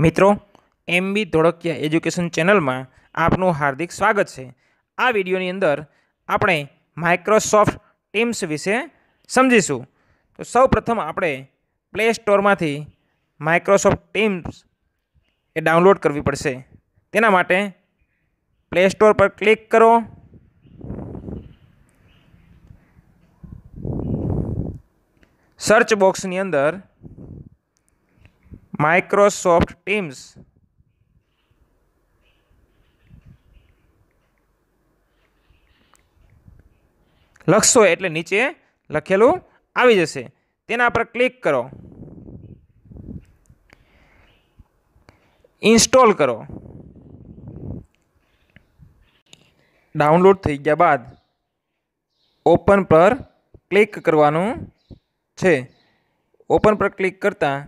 મિત્રો એમ બી ધોળકિયા એજ્યુકેશન ચેનલમાં આપનું હાર્દિક સ્વાગત છે આ વિડીયોની અંદર આપણે માઇક્રોસોફ્ટ ટીમ્સ વિશે સમજીશું તો સૌ પ્રથમ આપણે પ્લે સ્ટોરમાંથી માઇક્રોસોફ્ટ ટીમ્સ એ ડાઉનલોડ કરવી પડશે તેના માટે પ્લે સ્ટોર પર ક્લિક કરો સર્ચ બોક્સની અંદર માઇક્રોસોફ્ટ ટીમ્સ લખશો એટલે નીચે લખેલું આવી જશે તેના પર ક્લિક કરો ઇન્સ્ટોલ કરો ડાઉનલોડ થઈ ગયા બાદ ઓપન પર ક્લિક કરવાનું છે ઓપન પર ક્લિક કરતાં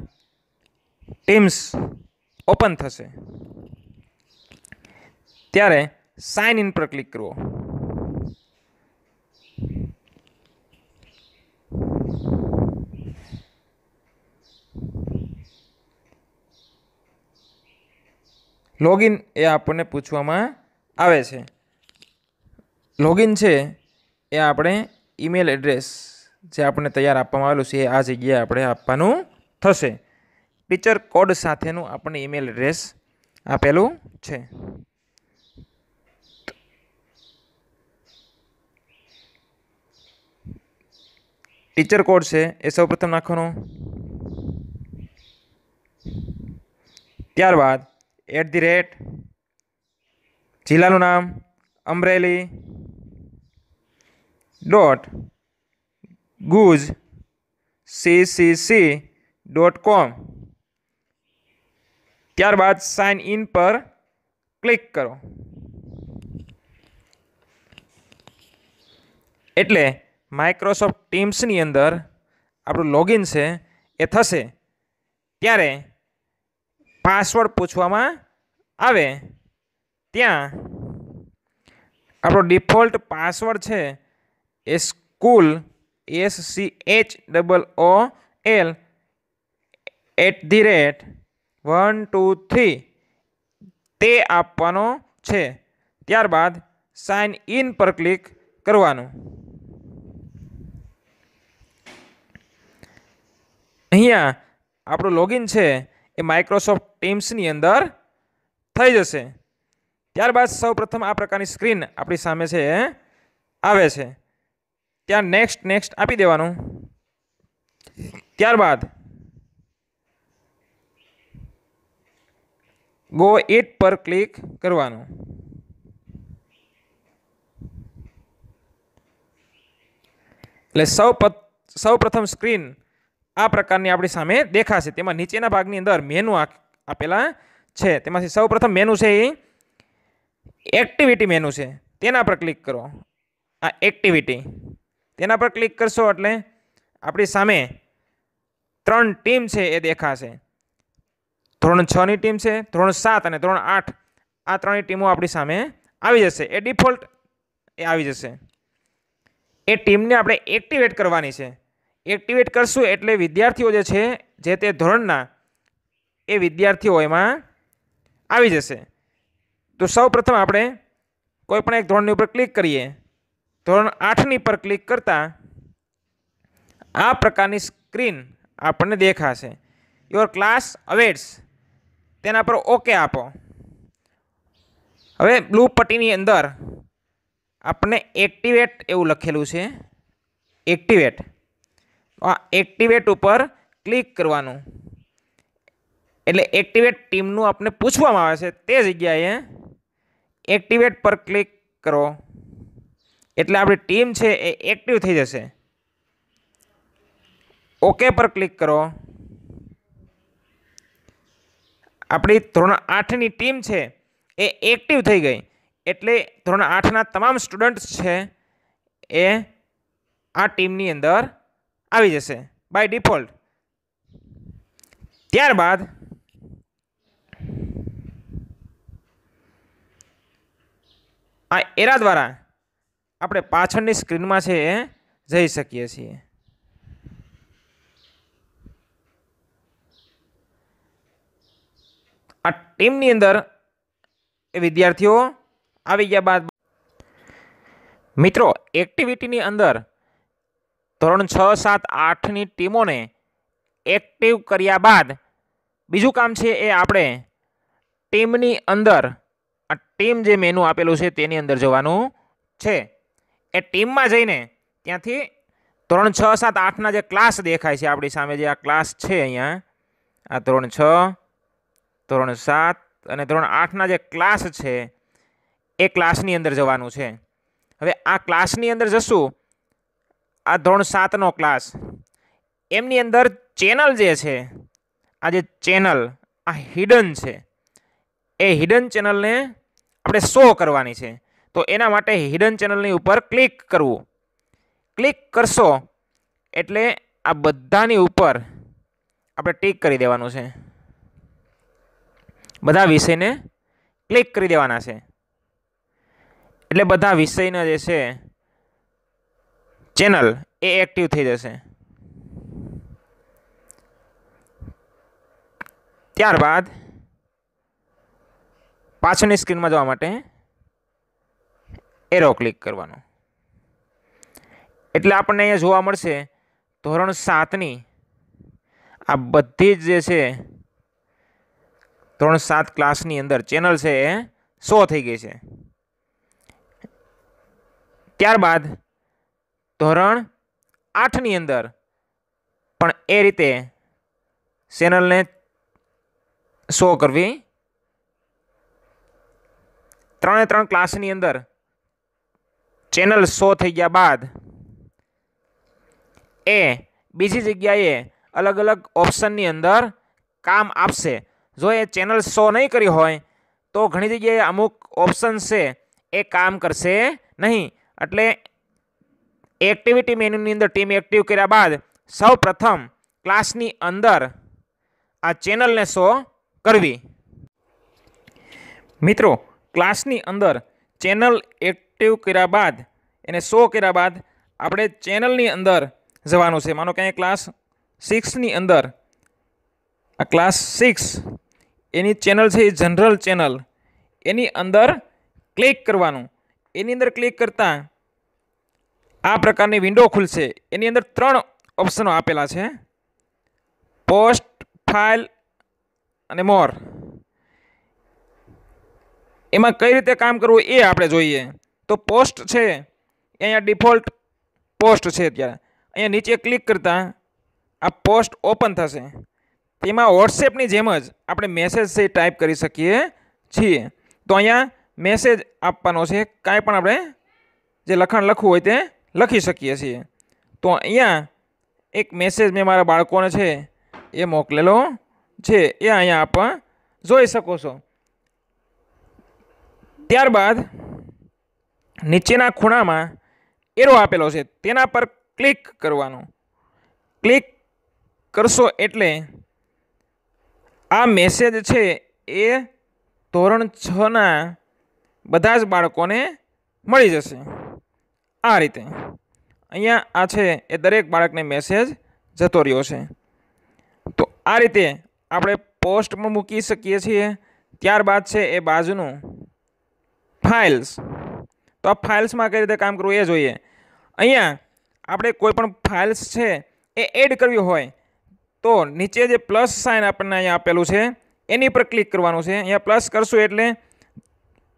ટીમ્સ ઓપન થશે ત્યારે સાઇન ઇન પર ક્લિક કરવો લોગિન એ આપણને પૂછવામાં આવે છે લોગિન છે એ આપણે ઈમેલ એડ્રેસ જે આપણને તૈયાર આપવામાં આવેલું છે એ આ જગ્યાએ આપણે આપવાનું થશે ટીચર કોડ સાથેનું આપણને ઈમેલ એડ્રેસ આપેલું છે ટીચર કોડ છે એ સૌ પ્રથમ નાખવાનો ત્યારબાદ એટ ધી રેટ જિલ્લાનું નામ Amreli dot Guj CCC dot com ત્યારબાદ સાઇન ઇન પર ક્લિક કરો એટલે માઇક્રોસોફ્ટ ટીમ્સની અંદર આપણું લોગિન છે એ થશે ત્યારે પાસવર્ડ પૂછવામાં આવે ત્યાં આપણો ડિફોલ્ટ પાસવર્ડ છે એ school S C H double O L at the rate one two three તે આપવાનો છે ત્યારબાદ સાઇન ઇન પર ક્લિક કરવાનું અહીંયા આપણું લોગિન છે એ માઇક્રોસોફ્ટ ટીમ્સની અંદર થઈ જશે ત્યારબાદ સૌપ્રથમ આ પ્રકારની સ્ક્રીન આપણી સામે છે આવે છે ત્યાં નેક્સ્ટ નેક્સ્ટ આપી દેવાનું ત્યારબાદ ગો ઇટ પર ક્લિક કરવાનું એટલે સૌ સૌ પ્રથમ સ્ક્રીન આ પ્રકારની આપણી સામે દેખાશે તેમાં નીચેના ભાગની અંદર મેનુ આપેલા છે તેમાંથી સૌ પ્રથમ મેનુ છે એ એક્ટિવિટી મેનુ છે તેના પર ક્લિક કરો આ એક્ટિવિટી તેના પર ક્લિક કરશો એટલે આપણી સામે ત્રણ ટીમ છે એ દેખાશે ધોરણ છની ટીમ છે ધોરણ સાત અને ધોરણ આઠ આ ત્રણેય ટીમો આપણી સામે આવી જશે એ ડિફોલ્ટ એ આવી જશે એ ટીમને આપણે એક્ટિવેટ કરવાની છે એક્ટિવેટ કરશું એટલે વિદ્યાર્થીઓ જે છે જે તે ધોરણના એ વિદ્યાર્થીઓ એમાં આવી જશે તો સૌ પ્રથમ આપણે કોઈપણ એક ધોરણની ઉપર ક્લિક કરીએ ધોરણ આઠની પર ક્લિક કરતાં આ પ્રકારની સ્ક્રીન આપણને દેખાશે યોર ક્લાસ અવેડ્સ તેના પર ઓકે આપો હવે બ્લુ પટ્ટીની અંદર આપણને એક્ટિવેટ એવું લખેલું છે એક્ટિવેટ આ એક્ટિવેટ ઉપર ક્લિક કરવાનું એટલે એક્ટિવેટ ટીમનું આપણે પૂછવામાં આવે છે તે જગ્યાએ એક્ટિવેટ પર ક્લિક કરો એટલે આપણી ટીમ છે એ એક્ટિવ થઈ જશે ઓકે પર ક્લિક કરો આપણી ધોરણ આઠની ટીમ છે એ એક્ટિવ થઈ ગઈ એટલે ધોરણ આઠના તમામ સ્ટુડન્ટ્સ છે એ આ ટીમની અંદર આવી જશે બાય ડિફોલ્ટ ત્યારબાદ આ એરા દ્વારા આપણે પાછળની સ્ક્રીનમાં છે એ જઈ શકીએ છીએ આ ટીમની અંદર એ વિદ્યાર્થીઓ આવી ગયા બાદ મિત્રો એક્ટિવિટીની અંદર ધોરણ છ સાત આઠની ટીમોને એક્ટિવ કર્યા બાદ બીજું કામ છે એ આપણે ટીમની અંદર આ ટીમ જે મેનુ આપેલું છે તેની અંદર જવાનું છે એ ટીમમાં જઈને ત્યાંથી ધોરણ છ સાત આઠના જે ક્લાસ દેખાય છે આપણી સામે જે આ ક્લાસ છે અહીંયા આ ધોરણ છ ધોરણ સાત અને ધોરણ આઠના જે ક્લાસ છે એ ક્લાસની અંદર જવાનું છે હવે આ ક્લાસની અંદર જશું આ ધોરણ સાતનો ક્લાસ એમની અંદર ચેનલ જે છે આ જે ચેનલ આ હિડન છે એ હિડન ચેનલને આપણે શો કરવાની છે તો એના માટે હિડન ચેનલની ઉપર ક્લિક કરવું ક્લિક કરશો એટલે આ બધાની ઉપર આપણે ટીક કરી દેવાનું છે બધા વિષયને ક્લિક કરી દેવાના છે એટલે બધા વિષયના જે છે ચેનલ એ એક્ટિવ થઈ જશે ત્યારબાદ પાછળની સ્ક્રીનમાં જવા માટે એરો ક્લિક કરવાનો એટલે આપણને અહીંયા જોવા મળશે ધોરણ સાતની આ બધી જ જે છે ત્રણ સાત ક્લાસની અંદર ચેનલ છે એ સો થઈ ગઈ છે ત્યારબાદ ધોરણ આઠની અંદર પણ એ રીતે ચેનલને શો કરવી ત્રણે ત્રણ ક્લાસની અંદર ચેનલ શો થઈ ગયા બાદ એ બીજી જગ્યાએ અલગ અલગ ઓપ્શનની અંદર કામ આપશે જો એ ચેનલ શો નહીં કરી હોય તો ઘણી જગ્યાએ અમુક ઓપ્શન છે એ કામ કરશે નહીં એટલે એક્ટિવિટી મેન્યુની અંદર ટીમ એક્ટિવ કર્યા બાદ સૌ પ્રથમ ક્લાસની અંદર આ ચેનલને શો કરવી મિત્રો ક્લાસની અંદર ચેનલ એક્ટિવ કર્યા બાદ એને શો કર્યા બાદ આપણે ચેનલની અંદર જવાનું છે માનો કે ક્લાસ સિક્સની અંદર આ ક્લાસ સિક્સ એની ચેનલ છે એ જનરલ ચેનલ એની અંદર ક્લિક કરવાનું એની અંદર ક્લિક કરતાં આ પ્રકારની વિન્ડો ખુલશે એની અંદર ત્રણ ઓપ્શનો આપેલા છે પોસ્ટ ફાઇલ અને મોર એમાં કઈ રીતે કામ કરવું એ આપણે જોઈએ તો પોસ્ટ છે અહીંયા ડિફોલ્ટ પોસ્ટ છે અત્યારે અહીંયા નીચે ક્લિક કરતાં આ પોસ્ટ ઓપન થશે તેમાં વોટ્સએપની જેમ જ આપણે મેસેજ છે ટાઈપ કરી શકીએ છીએ તો અહીંયા મેસેજ આપવાનો છે કાંઈ પણ આપણે જે લખાણ લખવું હોય તે લખી શકીએ છીએ તો અહીંયા એક મેસેજ મેં મારા બાળકોને છે એ મોકલેલો છે એ અહીંયા આપ જોઈ શકો છો ત્યારબાદ નીચેના ખૂણામાં એરો આપેલો છે તેના પર ક્લિક કરવાનો ક્લિક કરશો એટલે આ મેસેજ છે એ ધોરણ છના બધા જ બાળકોને મળી જશે આ રીતે અહીંયા આ છે એ દરેક બાળકને મેસેજ જતો રહ્યો છે તો આ રીતે આપણે પોસ્ટમાં મૂકી શકીએ છીએ ત્યારબાદ છે એ બાજુનું ફાઇલ્સ તો આ ફાઇલ્સમાં કઈ રીતે કામ કરવું એ જોઈએ અહીંયા આપણે કોઈ પણ ફાઇલ્સ છે એ એડ કરવી હોય તો નીચે જે પ્લસ સાઇન આપણને અહીંયા આપેલું છે એની પર ક્લિક કરવાનું છે અહીંયા પ્લસ કરશું એટલે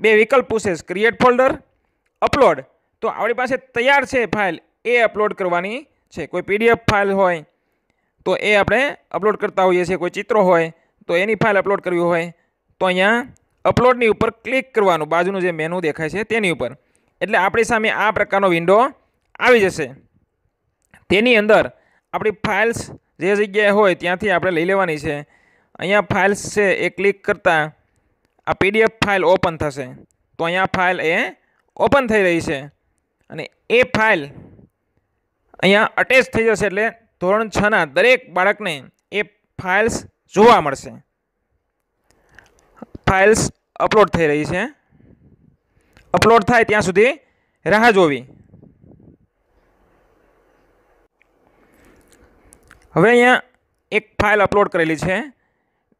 બે વિકલ્પ પૂછે ક્રિએટ ફોલ્ડર અપલોડ તો આપણી પાસે તૈયાર છે ફાઇલ એ અપલોડ કરવાની છે કોઈ પીડીએફ ફાઇલ હોય તો એ આપણે અપલોડ કરતા હોઈએ છીએ કોઈ ચિત્રો હોય તો એની ફાઇલ અપલોડ કરવી હોય તો અહીંયા અપલોડની ઉપર ક્લિક કરવાનું બાજુનું જે મેનુ દેખાય છે તેની ઉપર એટલે આપણી સામે આ પ્રકારનો વિન્ડો આવી જશે તેની અંદર આપણી ફાઇલ્સ જે જગ્યાએ હોય ત્યાંથી આપણે લઈ લેવાની છે અહીંયા ફાઇલ્સ છે એ ક્લિક કરતાં આ પીડીએફ ફાઇલ ઓપન થશે તો અહીંયા ફાઇલ એ ઓપન થઈ રહી છે અને એ ફાઇલ અહીંયા અટેચ થઈ જશે એટલે ધોરણ છના દરેક બાળકને એ ફાઇલ્સ જોવા મળશે ફાઇલ્સ અપલોડ થઈ રહી છે અપલોડ થાય ત્યાં સુધી રાહ જોવી હવે અહીંયા એક ફાઇલ અપલોડ કરેલી છે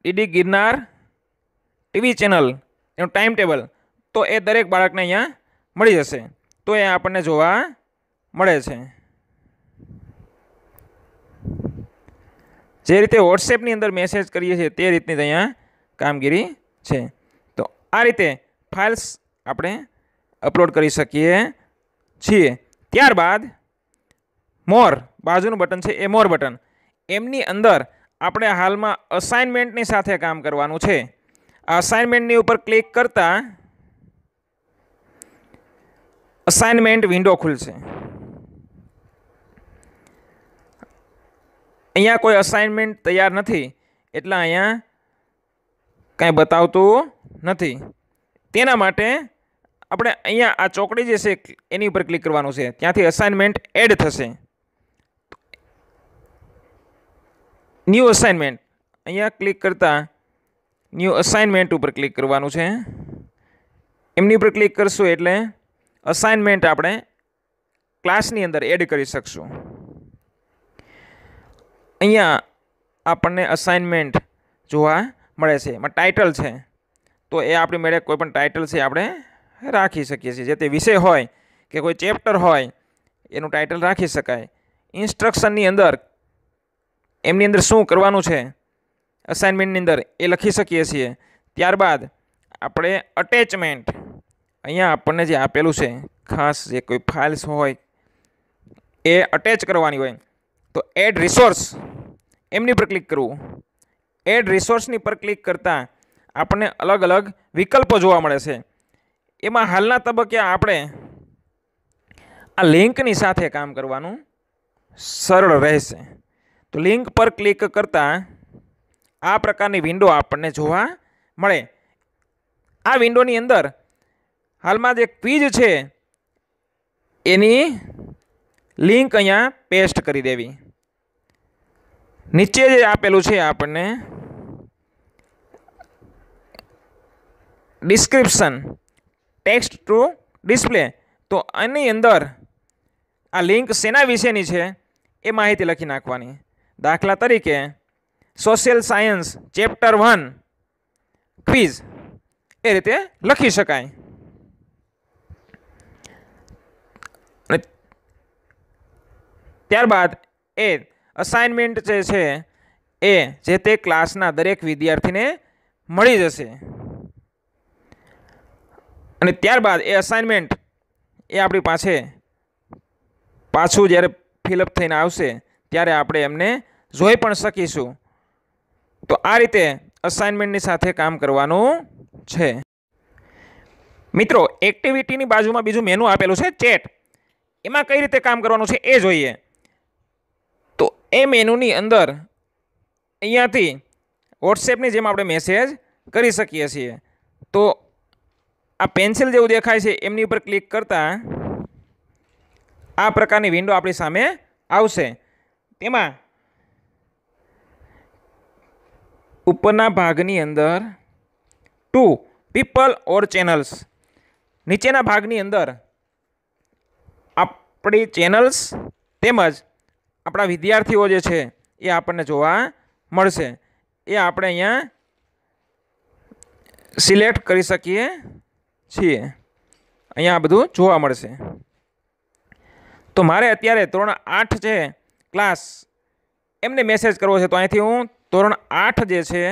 ડીડી ગિરનાર ટીવી ચેનલ એનું ટાઈમ ટેબલ તો એ દરેક બાળકને અહીંયા મળી જશે તો એ આપણને જોવા મળે છે જે રીતે વોટ્સએપની અંદર મેસેજ કરીએ છીએ તે રીતની અહીંયા કામગીરી છે તો આ રીતે ફાઇલ્સ આપણે અપલોડ કરી શકીએ છીએ ત્યારબાદ મોર બાજુનું બટન છે એ મોર બટન એમની અંદર આપણે હાલમાં અસાઇનમેન્ટની સાથે કામ કરવાનું છે અસાઇનમેન્ટની ઉપર ક્લિક કરતાં અસાઇનમેન્ટ વિન્ડો ખુલશે અહીંયા કોઈ અસાઇનમેન્ટ તૈયાર નથી એટલે અહીંયા કાંઈ બતાવતું નથી તેના માટે આપણે અહીંયા આ ચોકડી જે છે એની ઉપર ક્લિક કરવાનું છે ત્યાંથી અસાઇનમેન્ટ એડ થશે ન્યૂ અસાઇનમેન્ટ અહીંયા ક્લિક કરતાં ન્યૂ અસાઇનમેન્ટ ઉપર ક્લિક કરવાનું છે એમની ઉપર ક્લિક કરશું એટલે અસાઇનમેન્ટ આપણે ક્લાસની અંદર એડ કરી શકશું અહીંયા આપણને અસાઇનમેન્ટ જોવા મળે છે એમાં ટાઇટલ છે તો એ આપણી મેળે કોઈપણ પણ ટાઇટલ છે આપણે રાખી શકીએ છીએ જે તે વિષય હોય કે કોઈ ચેપ્ટર હોય એનું ટાઇટલ રાખી શકાય ઇન્સ્ટ્રક્શનની અંદર એમની અંદર શું કરવાનું છે અસાઇનમેન્ટની અંદર એ લખી શકીએ છીએ ત્યારબાદ આપણે અટેચમેન્ટ અહીંયા આપણને જે આપેલું છે ખાસ જે કોઈ ફાઇલ્સ હોય એ અટેચ કરવાની હોય તો એડ રિસોર્સ એમની પર ક્લિક કરવું એડ રિસોર્સની પર ક્લિક કરતાં આપણને અલગ અલગ વિકલ્પો જોવા મળે છે એમાં હાલના તબક્કે આપણે આ લિંકની સાથે કામ કરવાનું સરળ રહેશે તો લિંક પર ક્લિક કરતાં આ પ્રકારની વિન્ડો આપણને જોવા મળે આ વિન્ડોની અંદર હાલમાં જે ક્વિઝ છે એની લિંક અહીંયા પેસ્ટ કરી દેવી નીચે જે આપેલું છે આપણને ડિસ્ક્રિપ્શન ટેક્સ્ટ ટુ ડિસ્પ્લે તો આની અંદર આ લિંક શેના વિશેની છે એ માહિતી લખી નાખવાની દાખલા તરીકે social science chapter one quiz એ રીતે લખી શકાય ત્યારબાદ એ અસાઇનમેન્ટ જે છે એ જે તે ક્લાસના દરેક વિદ્યાર્થીને મળી જશે અને ત્યારબાદ એ અસાઇનમેન્ટ એ આપણી પાસે પાછું જ્યારે ફિલઅપ થઈને આવશે ત્યારે આપણે એમને જોઈ પણ શકીશું તો આ રીતે અસાઇનમેન્ટની સાથે કામ કરવાનું છે મિત્રો એક્ટિવિટીની બાજુમાં બીજું મેનુ આપેલું છે ચેટ એમાં કઈ રીતે કામ કરવાનું છે એ જોઈએ તો એ મેનુની અંદર અહીંયાથી વોટ્સએપની જેમ આપણે મેસેજ કરી શકીએ છીએ તો આ પેન્સિલ જેવું દેખાય છે એમની ઉપર ક્લિક કરતાં આ પ્રકારની વિન્ડો આપણી સામે આવશે તેમાં ઉપરના ભાગની અંદર ટુ પીપલ ઓર ચેનલ્સ નીચેના ભાગની અંદર આપણી ચેનલ્સ તેમજ આપણા વિદ્યાર્થીઓ જે છે એ આપણને જોવા મળશે એ આપણે અહીંયા સિલેક્ટ કરી શકીએ છીએ અહીંયા આ બધું જોવા મળશે તો મારે અત્યારે ધોરણ આઠ છે ક્લાસ એમને મેસેજ કરવો છે તો અહીંથી હું ધોરણ આઠ જે છે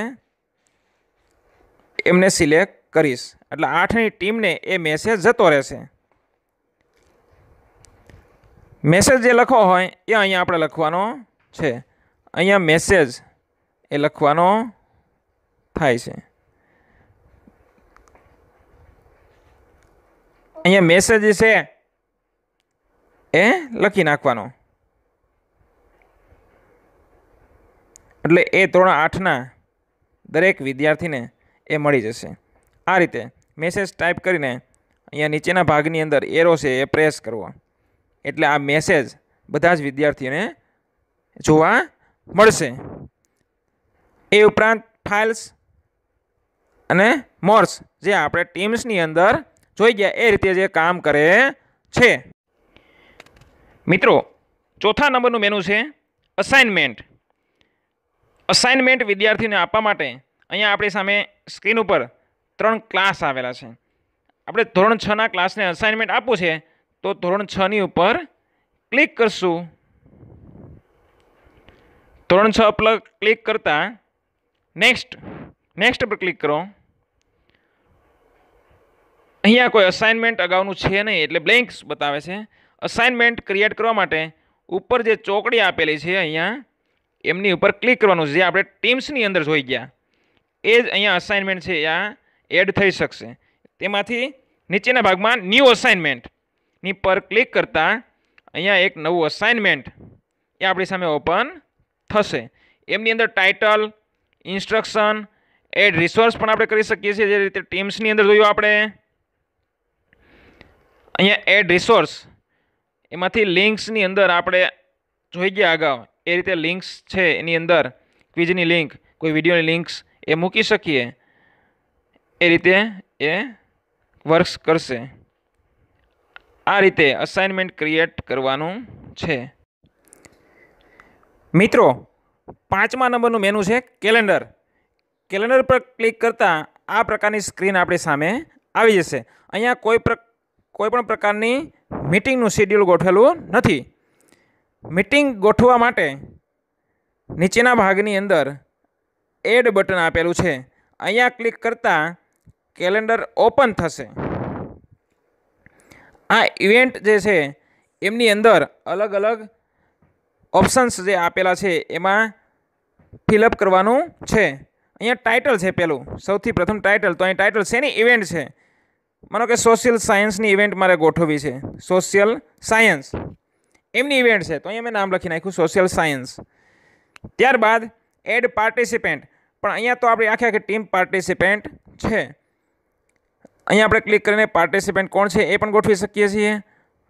એમને સિલેક્ટ કરીશ એટલે આઠની ટીમને એ મેસેજ જતો રહેશે મેસેજ જે લખવો હોય એ અહીંયા આપણે લખવાનો છે અહીંયા મેસેજ એ લખવાનો થાય છે અહીંયા મેસેજ છે એ લખી નાખવાનો એટલે એ ધોરણ આઠના દરેક વિદ્યાર્થીને એ મળી જશે આ રીતે મેસેજ ટાઈપ કરીને અહીંયા નીચેના ભાગની અંદર એરો છે એ પ્રેસ કરવો એટલે આ મેસેજ બધા જ વિદ્યાર્થીઓને જોવા મળશે એ ઉપરાંત ફાઇલ્સ અને મોર્સ જે આપણે ટીમ્સની અંદર જોઈ ગયા એ રીતે જે કામ કરે છે મિત્રો ચોથા નંબરનું મેનુ છે અસાઇનમેન્ટ અસાઇનમેન્ટ વિદ્યાર્થીઓને આપવા માટે અહીંયા આપણી સામે સ્ક્રીન ઉપર ત્રણ ક્લાસ આવેલા છે આપણે ધોરણ છના ક્લાસને અસાઇનમેન્ટ આપવું છે તો ધોરણ છની ઉપર ક્લિક કરશું ધોરણ છ પર ક્લિક કરતાં નેક્સ્ટ નેક્સ્ટ પર ક્લિક કરો અહીંયા કોઈ અસાઇનમેન્ટ અગાઉનું છે નહીં એટલે બ્લેન્ક્સ બતાવે છે અસાઇનમેન્ટ ક્રિએટ કરવા માટે ઉપર જે ચોકડી આપેલી છે અહીંયા એમની ઉપર ક્લિક કરવાનું જે આપણે ટીમ્સની અંદર જોઈ ગયા એ જ અહીંયા અસાઇનમેન્ટ છે આ એડ થઈ શકશે તેમાંથી નીચેના ભાગમાં ન્યૂ અસાઇનમેન્ટની પર ક્લિક કરતાં અહીંયા એક નવું અસાઇનમેન્ટ એ આપણી સામે ઓપન થશે એમની અંદર ટાઇટલ ઇન્સ્ટ્રક્શન એડ રિસોર્સ પણ આપણે કરી શકીએ છીએ જે રીતે ટીમ્સની અંદર જોયું આપણે અહીંયા એડ રિસોર્સ એમાંથી લિંક્સની અંદર આપણે જોઈ ગયા અગાઉ એ રીતે લિંક્સ છે એની અંદર ક્વિઝની લિંક કોઈ વિડીયોની લિંક્સ એ મૂકી શકીએ એ રીતે એ વર્ક્સ કરશે આ રીતે અસાઇનમેન્ટ ક્રિએટ કરવાનું છે મિત્રો પાંચમા નંબરનું મેનુ છે કેલેન્ડર કેલેન્ડર પર ક્લિક કરતાં આ પ્રકારની સ્ક્રીન આપણી સામે આવી જશે અહીંયા કોઈ પ્ર કોઈપણ પ્રકારની મિટિંગનું શેડ્યુલ ગોઠવેલું નથી મિટિંગ ગોઠવવા માટે નીચેના ભાગની અંદર એડ બટન આપેલું છે અહીંયા ક્લિક કરતાં કેલેન્ડર ઓપન થશે આ ઇવેન્ટ જે છે એમની અંદર અલગ અલગ ઓપ્શન્સ જે આપેલા છે એમાં ફિલઅપ કરવાનું છે અહીંયા ટાઇટલ છે પેલું સૌથી પ્રથમ ટાઇટલ તો અહીં ટાઇટલ શેની ઇવેન્ટ છે માનો કે સોશિયલ સાયન્સની ઇવેન્ટ મારે ગોઠવવી છે સોશિયલ સાયન્સ એમની ઇવેન્ટ છે તો અહીંયા મેં નામ લખી નાખ્યું સોશિયલ સાયન્સ ત્યારબાદ એડ પાર્ટિસિપેન્ટ પણ અહીંયા તો આપણે આખી આખી ટીમ પાર્ટિસિપેન્ટ છે અહીંયા આપણે ક્લિક કરીને પાર્ટિસિપેન્ટ કોણ છે એ પણ ગોઠવી શકીએ છીએ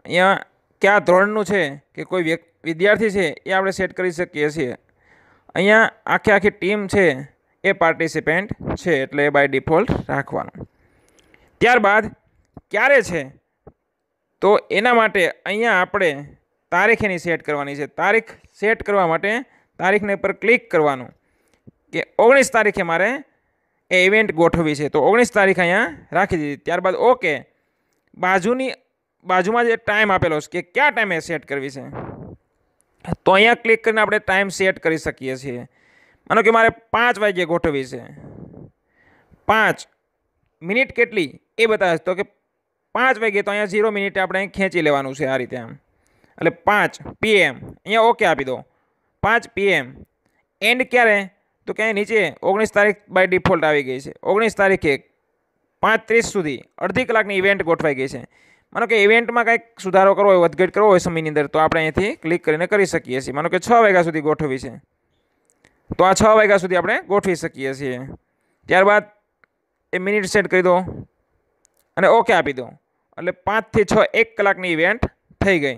અહીંયા કયા ધોરણનું છે કે કોઈ વિદ્યાર્થી છે એ આપણે સેટ કરી શકીએ છીએ અહીંયા આખી આખી ટીમ છે એ પાર્ટિસિપેન્ટ છે એટલે બાય ડિફોલ્ટ રાખવાનું ત્યારબાદ ક્યારે છે તો એના માટે અહીંયા આપણે તારીખ એની સેટ કરવાની છે તારીખ સેટ કરવા માટે તારીખને પર ક્લિક કરવાનું કે ઓગણીસ તારીખે મારે એ ઇવેન્ટ ગોઠવવી છે તો ઓગણીસ તારીખ અહીંયા રાખી દીધી ત્યારબાદ ઓકે બાજુની બાજુમાં જે ટાઈમ આપેલો છે કે કયા ટાઈમે સેટ કરવી છે તો અહીંયા ક્લિક કરીને આપણે ટાઈમ સેટ કરી શકીએ છીએ માનો કે મારે પાંચ વાગ્યે ગોઠવવી છે પાંચ મિનિટ કેટલી એ બતાવે તો કે પાંચ વાગે તો અહીંયા ઝીરો મિનિટે આપણે ખેંચી લેવાનું છે આ રીતે આમ એટલે પાંચ પીએમ અહીંયા ઓકે આપી દો પાંચ પીએમ એન્ડ ક્યારે તો ક્યાંય નીચે ઓગણીસ તારીખ બાય ડિફોલ્ટ આવી ગઈ છે ઓગણીસ તારીખે પાંચ ત્રીસ સુધી અડધી કલાકની ઇવેન્ટ ગોઠવાઈ ગઈ છે માનો કે ઇવેન્ટમાં કંઈક સુધારો કરવો હોય વધઘટ કરવો હોય સમયની અંદર તો આપણે અહીંથી ક્લિક કરીને કરી શકીએ છીએ માનો કે છ વાગ્યા સુધી ગોઠવી છે તો આ છ વાગ્યા સુધી આપણે ગોઠવી શકીએ છીએ ત્યારબાદ એ મિનિટ સેટ કરી દો અને ઓકે આપી દો એટલે પાંચથી છ એક કલાકની ઇવેન્ટ થઈ ગઈ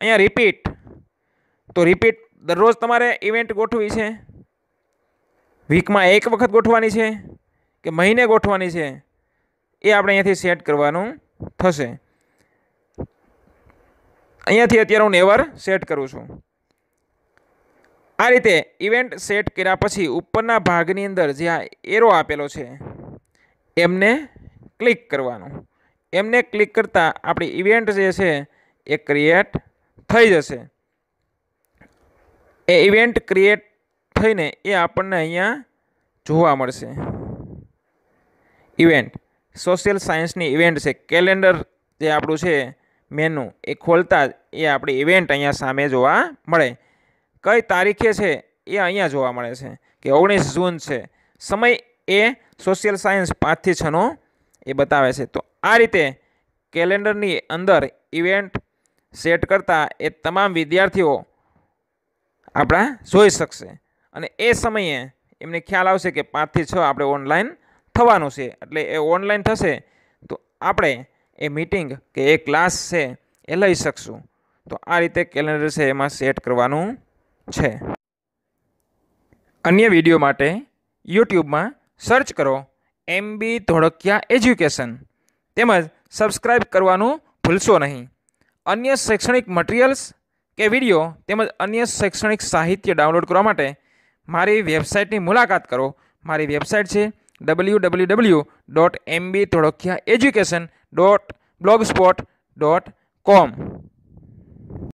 અહીંયા રિપીટ તો રિપીટ દરરોજ તમારે ઇવેન્ટ ગોઠવી છે વીકમાં એક વખત ગોઠવાની છે કે મહિને ગોઠવાની છે એ આપણે અહીંયાથી સેટ કરવાનું થશે અહીંયાથી અત્યારે હું નેવર સેટ કરું છું આ રીતે ઇવેન્ટ સેટ કર્યા પછી ઉપરના ભાગની અંદર જે આ એરો આપેલો છે એમને ક્લિક કરવાનું એમને ક્લિક કરતાં આપણી ઇવેન્ટ જે છે એ ક્રિએટ થઈ જશે એ ઇવેન્ટ ક્રિએટ થઈને એ આપણને અહીંયા જોવા મળશે ઇવેન્ટ સોશિયલ સાયન્સની ઇવેન્ટ છે કેલેન્ડર જે આપણું છે મેનુ એ ખોલતા એ આપણી ઇવેન્ટ અહીંયા સામે જોવા મળે કઈ તારીખે છે એ અહીંયા જોવા મળે છે કે ઓગણીસ જૂન છે સમય એ સોશિયલ સાયન્સ પાંચથી છનો એ બતાવે છે તો આ રીતે કેલેન્ડરની અંદર ઇવેન્ટ સેટ કરતા એ તમામ વિદ્યાર્થીઓ આપણા જોઈ શકશે અને એ સમયે એમને ખ્યાલ આવશે કે પાંચથી છ આપણે ઓનલાઈન થવાનું છે એટલે એ ઓનલાઈન થશે તો આપણે એ મિટિંગ કે એ ક્લાસ છે એ લઈ શકશું તો આ રીતે કેલેન્ડર છે એમાં સેટ કરવાનું છે અન્ય વિડીયો માટે યુટ્યુબમાં સર્ચ કરો એમબી ધોળકિયા એજ્યુકેશન તેમજ સબસ્ક્રાઈબ કરવાનું ભૂલશો નહીં અન્ય શૈક્ષણિક મટીરિયલ્સ કે વિડીયો તેમજ અન્ય શૈક્ષણિક સાહિત્ય ડાઉનલોડ કરવા માટે મારી વેબસાઇટની મુલાકાત કરો મારી વેબસાઇટ છે W W W dot MB Dholakiya education dot blogspot dot કોમ